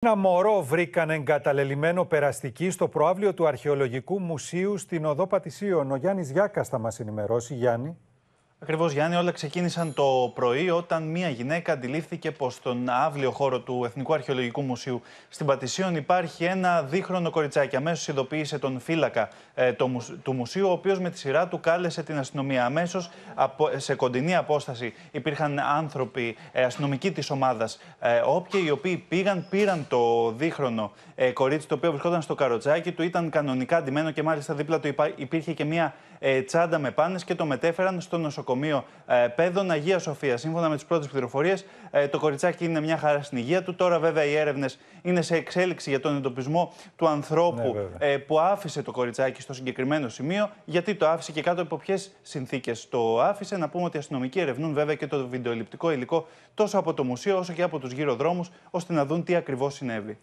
Ένα μωρό βρήκαν εγκαταλελειμμένο περαστική στο προάβλιο του Αρχαιολογικού Μουσείου στην Οδό Πατησίων. Ο Γιάννης Γιάκας θα μας ενημερώσει. Γιάννη. Ακριβώς, Γιάννη, όλα ξεκίνησαν το πρωί όταν μία γυναίκα αντιλήφθηκε πως στον αύριο χώρο του Εθνικού Αρχαιολογικού Μουσείου στην Πατησίων υπάρχει ένα δίχρονο κοριτσάκι. Αμέσως ειδοποίησε τον φύλακα ε, του μουσείου, ο οποίος με τη σειρά του κάλεσε την αστυνομία. Αμέσως, σε κοντινή απόσταση, υπήρχαν άνθρωποι, ε, αστυνομικοί της ομάδας, ε, όποιοι οι οποίοι πήγαν, πήραν το δίχρονο ε, κορίτσι το οποίο βρισκόταν στο καροτσάκι του, ήταν κανονικά αντιμένο και μάλιστα δίπλα του υπήρχε και μία ε, τσάντα με πάνες και το μετέφεραν στο νοσοκομείο ε, Πέδων Αγίας Σοφίας. Σύμφωνα με τις πρώτες πληροφορίες, ε, το κοριτσάκι είναι μια χαρά στην υγεία του. Τώρα, βέβαια, οι έρευνες είναι σε εξέλιξη για τον εντοπισμό του ανθρώπου ναι, ε, που άφησε το κοριτσάκι στο συγκεκριμένο σημείο. Γιατί το άφησε και κάτω από ποιες συνθήκες το άφησε. Να πούμε ότι οι αστυνομικοί ερευνούν βέβαια και το βιντεοληπτικό υλικό τόσο από το μουσείο όσο και από τους γύρω δρόμους, ώστε να δουν τι ακριβώς συνέβη.